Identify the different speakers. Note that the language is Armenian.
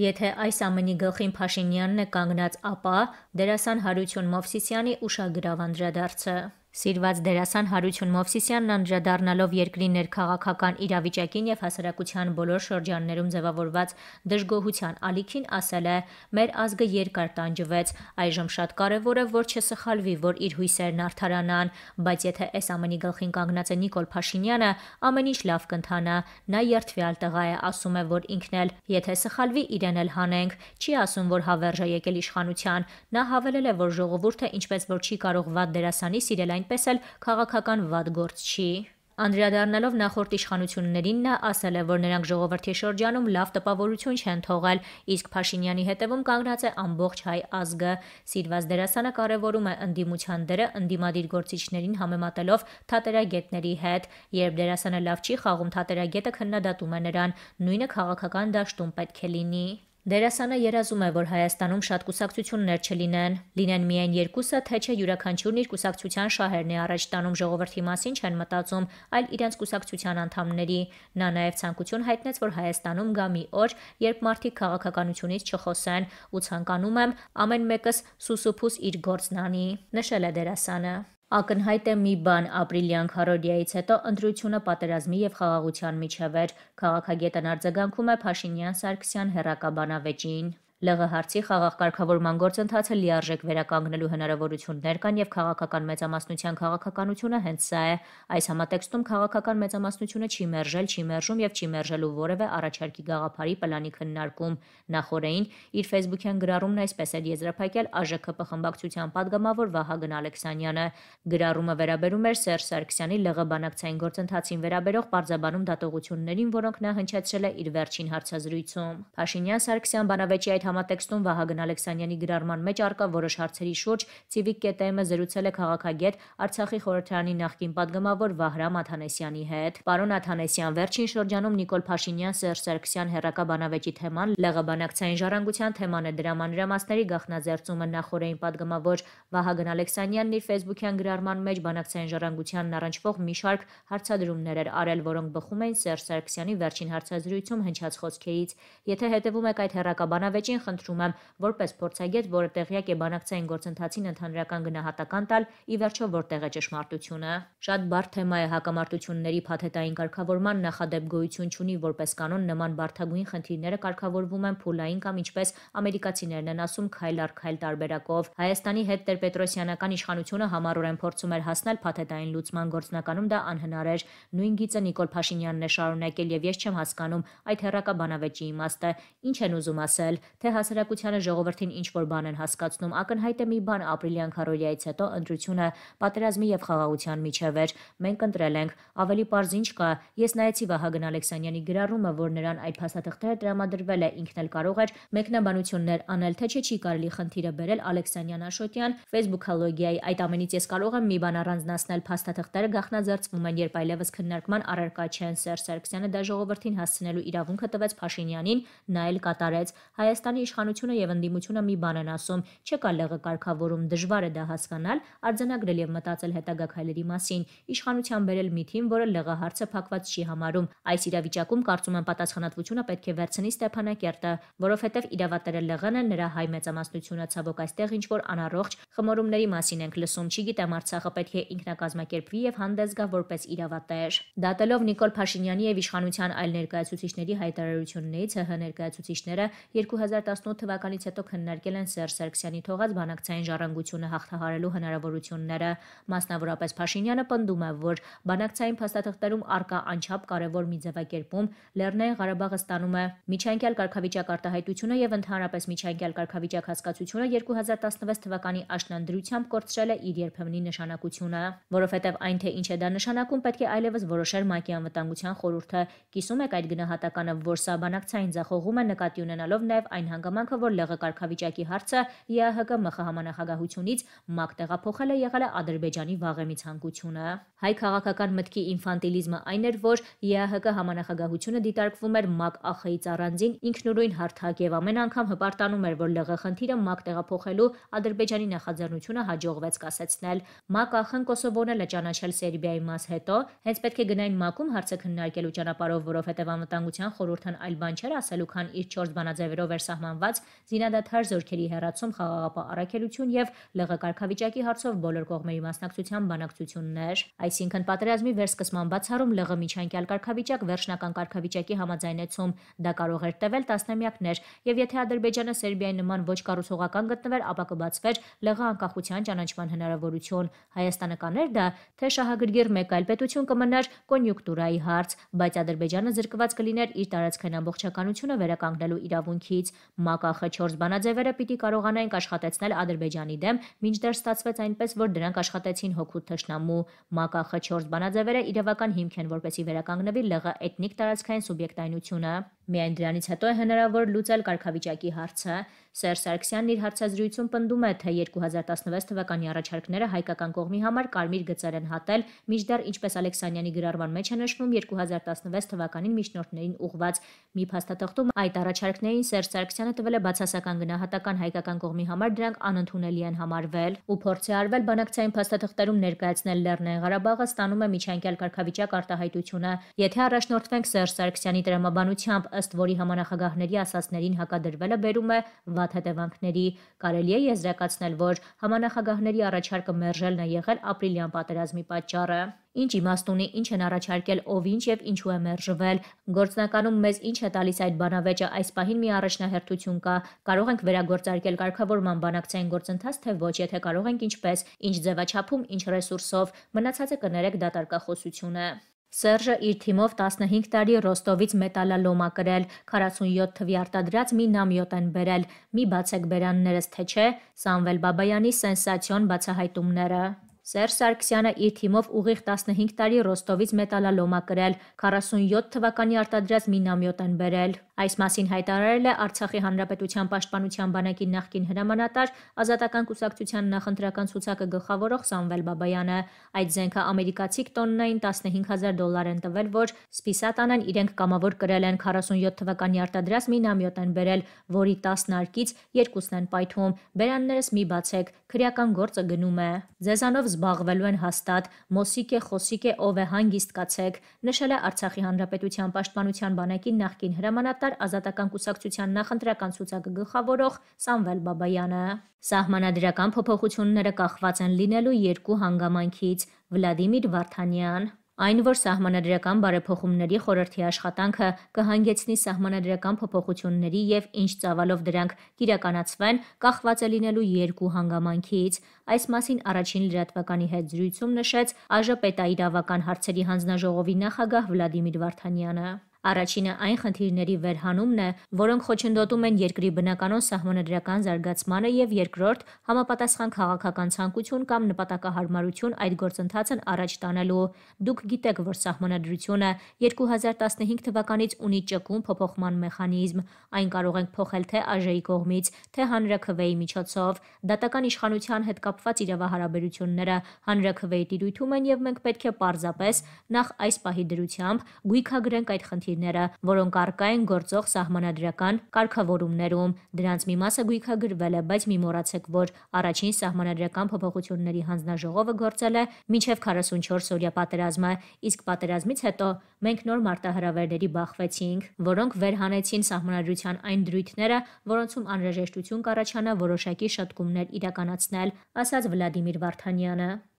Speaker 1: Եթե այս ամենի գլխին Փաշինյանն է կանգնած, ապա՝ դերասան Հարություն Մովսիսյանի ուշագրավ անդրադարձը։ Սիրված դերասան Հարություն Մովսիսյանն անդրադառնալով երկրի ներքաղաքական իրավիճակին եւ հասարակության բոլոր շրջաններում ձևավորված դժգոհության ալիքին ասել է. «Մեր ազգը երկար տանջվեց, այժմ շատ կարեւոր է, որ չսխալվի, որ իր հույսերն արդարանան, բայց եթե այս ամենի գլխին կանգնած է Նիկոլ Փաշինյանը, ամեն ինչ լավ կընթանա։ Նա երթվյալ տղա է, ասում է, որ ինքն էլ, եթե սխալվի, իրեն էլ հանենք։ Չի ասում, որ հավերժ է եկել իշխանության։ Նա հավելել է, որ ժողովուրդը ինչպես որ չի կարող վատ դերասանի սիրել այնպես էլ քաղաքական վատ գործ չի։ Անդրադառնալով նախորդ իշխանություններին նա ասել է, որ նրանք ժողովրդի շրջանում լավ տպավորություն չեն թողել, իսկ Փաշինյանի հետևում կանգնած է ամբողջ հայ ազգը։ Սիրված դերասանը կարևորում է ընդդիմության դերը ընդդիմադիր գործիչներին համեմատելով թատերագետների հետ։ Երբ դերասանը լավ չի խաղում, թատերագետը քննադատում է նրան, նույնը քաղաքական դաշտում պետք է լինի։ Դերասանը երազում է, որ Հայաստանում շատ կուսակցություններ չլինեն, լինեն միայն երկուսը, թե չէ յուրաքանչյուրն իր կուսակցության շահերն է առաջ տանում ժողովրդի մասին չեն մտածում, այլ իրենց կուսակցության անդամների։ Նա նաև ցանկություն հայտնեց, որ Հայաստանում գա մի օր, երբ մարդիկ քաղաքականությունից չխոսեն, ու ցանկանում եմ ամեն մեկս սուսուփուս իր գործն անի, նշել է դերասանը։ Ակնհայտ է մի բան՝ ապրիլյան քարորիայից հետո ընտրությունը պատերազմի եւ խաղաղության միջև էր։ Քաղաքագետն արձագանքում է Փաշինյան-Սարգսյան հերակա բանավեճին։ ԼՂ հարցի խաղաղ կարգավորման գործընթացը լիարժեք վերականգնելու հնարավորություններ կան եւ քաղաքական մեծամասնության քաղաքականությունը հենց սա է։ Այս համատեքստում քաղաքական մեծամասնությունը չի մերժել, չի մերժում եւ չի մերժելու որևէ առաջարկի գաղափարի պլանի քննարկում։ Նախորդին իր Facebook-յան գրառումն այսպես էր եզրափակել ԱԺԿ խմբակցության падգամավոր Վահագն Ալեքսանյանը։ Գրառումը վերաբերում էր Սերժ Սարգսյանի ԼՂ բանակցային գործընթացին վերաբերող բարձաբանում դատողություններին, որոնք նա հնչեցրել է իր վերջին հարցազրույցում։ Փաշինյան Սարգսյան բանավեճի այդ համատեքստում Վահագն Ալեքսանյանի գրառման մեջ արկա որոշ հարցերի շուրջ Civic KTM-ը զրուցել է քաղաքագետ Արցախի խորհրդարանի նախկին падգամավոր Վահրամ Աթանեսյանի հետ։ Պարոն Աթանեսյան, վերջին շրջանում Նիկոլ Փաշինյան, Սերժ Սարգսյան հերակա բանավեճի թեման, լեգաբանակցային ժառանգության թեման է դրա մանրամասների գախնաձերծումը նախորդային падգամավոր Վահագն Ալեքսանյանն իր Facebook-յան գրառման մեջ բանակցային ժառանգությանն առնչվող մի շարք հարցադրումներ էր արել, որոնք բխում էին Սերժ Սարգսյանի վերջին հարցազրույցում հնչած խոսքերից։ Եթե հետևում եք այդ հերակա բանավեճին, խնդրում եմ, որպես փորձագետ, որը տեղյակ է բանակցային գործընթացին ընդհանրական գնահատական տալ, ի վերջո որտեղ է ճշմարտությունը։ Շատ բարդ թեմա է հակամարտությունների փաթեթային կարգավորման նախադեպ գոյություն ունի, որպես կանոն նման բարթագույն խնդիրները կարգավորվում են փուլային կամ ինչպես ամերիկացիներն են ասում քայլ առ քայլ տարբերակով։ Հայաստանի հետ Տեր-Պետրոսյանական իշխանությունը համառորեն փորձում էր հասնել փաթեթային լուծման գործնականում դա անհնար էր։ Նույն գիծը Նիկոլ Փաշինյանն է շարունակել եւ ես չեմ հասկանում այդ հերակա բանավեճի իմաստը։ Ինչ են ուզում ասել, թե թե հասարակությանը ժողովրդին ինչ որ բան են հասկացնում, ակնհայտ է մի բան ապրիլյան քարորիայից հետո ընտրությունը պատերազմի եւ խաղաղության միջև էր։ Մենք ընտրել ենք ավելի པարզ ինչ կա։ Ես նայեցի Վահագն Ալեքսանյանի գրառումը, որ նրան այդ փաստաթղթերը տրամադրվել է, ինքն էլ կարող էր մեկնաբանություններ անել, թե չէ չի կարելի խնդիրը բերել Ալեքսանյան Աշոտյան Facebook-ալոգիայի այդ ամենից ես կարող եմ մի բան առանձնացնել փաստաթղթերը գախնաձերծվում են, երբ այլևս քննարկման առարկա չեն։ Սերժ Սարգսյանը դա ժողովրդին հասցնելու իրավունքը տվեց Փաշինյանին, նա էլ կատարեց։ Հայաստան Հայաստանի իշխանությունը եւ ընդդիմությունը մի բան են ասում, չկա լեղը կարգավորում, դժվար է դա հասկանալ, արձանագրել եւ մտածել հետագա քայլերի մասին։ Իշխանության բերել մի թիմ, որը լեղահարցը փակված չի համարում։ Այս իրավիճակում կարծում եմ պատասխանատվությունը պետք է վերցնի Ստեփանակերտը, որովհետեւ իրավատերը լեղանը նրա հայ մեծամասնությունը ցավոք այստեղ ինչ որ անառողջ խմորումների մասին ենք լսում։ Չգիտեմ Արցախը պետք է ինքնակազմակերպվի եւ հանդես գա որպես իրավատեր։ Դատելով Նիկոլ Փաշինյանի եւ իշխանության այլ ներկայացուցիչների հայտարարություններից ՀՀ ներկայացուցիչները 2000 2018 թվականից հետո քննարկել են Սերժ Սարգսյանի թողած բանակցային ժառանգությունը հաղթահարելու հնարավորությունները։ Մասնավորապես Փաշինյանը պնդում է, որ բանակցային փաստաթղթերում արկա անչափ կարևոր մի ձևակերպում Լեռնային Ղարաբաղը ստանում է միջանկյալ կարգավիճակ արտահայտությունը եւ ընդհանրապես միջանկյալ կարգավիճակ հասկացությունը 2016 թվականի աշնանդրությամբ կորցրել է իր երբեմնի նշանակությունը, որովհետեւ այն թե ինչ է դա նշանակում պետք է այլևս որոշեր ՄԱԿ-ի անվտանգության խորհուրդը։ Կիսում եք այդ գնահատականը, որ սա բանակցային ձախողում է նկատի ունենալով նաեւ այն հանգամանքը, որ լեգը կարգավիճակի հարցը ԵԱՀԿ ՄԽ-համանախագահությունից ՄԱԿ տեղափոխելը եղել է Ադրբեջանի վաղեմից հանգությունը։ Հայ քաղաքական մտքի ինֆանտիլիզմը այն էր, որ ԵԱՀԿ համանախագահությունը դիտարկվում էր ՄԱԿ ԱԽ-ից առանձին ինքնուրույն հարթակ եւ ամեն անգամ հպարտանում էր, որ լեգը խնդիրը ՄԱԿ տեղափոխելու Ադրբեջանի նախաձեռնությունը հաջողվեց կասեցնել։ ՄԱԿ ԱԽ-ն Կոսովոն էլ է ճանաչել Սերբիայի մաս հետո, հենց պետք է գնային ՄԱԿ-ում հարցը քննարկելու ճանապարհով, որովհետեւ անվտանգության խորհուրդն այլ բան չէր ասելու, քան իր 4 բանաձևերով էր սահմանված զինադադար զորքերի հերացում, խաղաղապահ առաքելություն եւ լղը կարգավիճակի հարցով բոլոր կողմերի մասնակցության բանակցություններ, այսինքն պատերազմի վերսկսման բացառում լղը միջանկյալ կարգավիճակ վերջնական կարգավիճակի համաձայնեցում, դա կարող էր տևել տասնամյակներ եւ եթե Ադրբեջանը Սերբիայի նման ոչ կառուցողական գտնվեր, ապա կբացվեր լղը անկախության ճանաչման հնարավորություն։ Հայաստանը կաներ դա, թե շահագրգիռ մեկ այլ պետություն կմնար կոնյուկտուրայի հարց, բայց Ադրբեջանը զրկված կլիներ իր տարածքային ամբողջականությունը վերականգնելու իրավունքից։ ՄԱԿ-ախ 4 բանաձևերը պիտի կարողանային աշխատեցնել Ադրբեջանի դեմ, մինչդեռ ստացվեց այնպես, որ դրանք աշխատեցին հոգու թշնամու։ ՄԱԿ-ախ 4 բանաձևերը իրավական հիմք են, որպեսի վերականգնվի լեղը էթնիկ տարածքային սուբյեկտայնությունը։ Միայն դրանից հետո է հնարավոր լուծել կարգավիճակի հարցը։ Սերժ Սարգսյանն իր հարցազրույցում պնդում է, թե 2016 թվականի առաջարկները հայկական կողմի համար կարմիր գծեր են հատել, միջդեռ ինչպես Ալեքսանյանի գրառման մեջ է նշվում 2016 թվականին միջնորդներին ուղված մի փաստաթղթում այդ առաջարկներին Սերժ Սարգսյանը տվել է բացասական գնահատական հայկական կողմի համար դրանք անընդունելի են համարվել ու փորձ է արվել բանակցային փաստաթղթերում ներկայացնել Լեռնային Ղարաբաղը ստանում է միջանկյալ կարգավիճակ արտահայտությունը։ Եթե առաջնորդվենք Սերժ Սարգսյանի դրամաբանությամբ ըստ որի համանախագահների ասացներին հակադրվելը բերում է վատ հետևանքների։ Կարելի է եզրակացնել, որ համանախագահների առաջարկը մերժելն է եղել ապրիլյան պատերազմի պատճառը։ Ինչ իմաստ ունի, ինչ են առաջարկել, ով ինչ եւ ինչու է մերժվել։ Գործնականում մեզ ինչ է տալիս այդ բանավեճը, այս պահին մի առաջնահերթություն կա։ Կարող ենք վերագործարկել կարգավորման բանակցային գործընթաց, թե ոչ, եթե կարող ենք ինչպես, ինչ ձևաչափում, ինչ ռեսուրսով։ Մնացածը կներեք դատարկախոսությունը։ Սերժը իր թիմով 15 տարի Ռոստովից մետալալոմա կրել, 47 թվի արտադրած մի նամյոտ են բերել։ Մի բացեք բերաններս թե չէ Սամվել Բաբայանի սենսացիոն բացահայտումները։ Սերժ Սարգսյանը իր թիմով ուղիղ 15 տարի Ռոստովից մետալալոմա կրել, 47 թվականի արտադրած մի նամյոտ են բերել։ Այս մասին հայտարարել է Արցախի Հանրապետության Պաշտպանության բանակի նախկին հրամանատար Ազատական կուսակցության նախընտրական ցուցակը գլխավորող Սամվել Բաբայանը։ Այդ զենքը ամերիկացի տոննային 15000 դոլար են տվել, որ սպիսատ անեն իրենք կամավոր կրել են 47 թվականի արտադրած մի նամյոտ են բերել, որի 10 արկից երկուսն են պայթում։ Բերաններս մի բացեք, քրեական գործը գնում է։ Ձեզանով զբաղվելու են հաստատ, մոսիկ է, խոսիկ է, ով է հանգիստ կացեք, նշել է Արցախի Հանրապետության Պաշտպանության բանակի նախկին հրամանատար «Հաղթար» ազատական կուսակցության նախընտրական ցուցակը գլխավորող Սամվել Բաբայանը։ Սահմանադրական փոփոխությունները կախված են լինելու երկու հանգամանքից՝ Վլադիմիր Վարդանյան Այն, որ սահմանադրական բարեփոխումների խորհրդի աշխատանքը կհանգեցնի սահմանադրական փոփոխությունների եւ ինչ ծավալով դրանք կիրականացվեն, կախված է լինելու երկու հանգամանքից։ Այս մասին առաջին լրատվականի հետ զրույցում նշեց ԱԺՊ-ի իրավական հարցերի հանձնաժողովի նախագահ Վլադիմիր Վարդանյանը։ Առաջինը այն խնդիրների վերհանումն է, որոնք խոչընդոտում են երկրի բնականոն սահմանադրական զարգացմանը եւ երկրորդ համապատասխան քաղաքական ցանկություն կամ նպատակահարմարություն այդ գործընթացն առաջ տանելու։ Դուք գիտեք, որ սահմանադրությունը 2015 թվականից ունի ճկուն փոփոխման մեխանիզմ։ Այն կարող ենք փոխել թե ԱԺ-ի կողմից, թե հանրաքվեի միջոցով։ Դատական իշխանության հետ կապված իրավահարաբերությունները հանրաքվեի տիրույթում են եւ մենք պետք է պարզապես նախ այս պահի դրությամբ գույքագրենք այդ խնդիրը խնդիրները, որոնք առկա են գործող սահմանադրական կարգավորումներում։ Դրանց մի մասը գույքագրվել է, բայց մի մոռացեք, որ առաջին սահմանադրական փոփոխությունների հանձնաժողովը գործել է մինչև 44-օրյա պատերազմը, իսկ պատերազմից հետո մենք նոր մարտահրավերների բախվեցինք, որոնք վերհանեցին սահմանադրության այն դրույթները, որոնցում անհրաժեշտություն կառաջանա որոշակի շտկումներ իրականացնել, ասաց Վլադիմիր Վարդանյանը։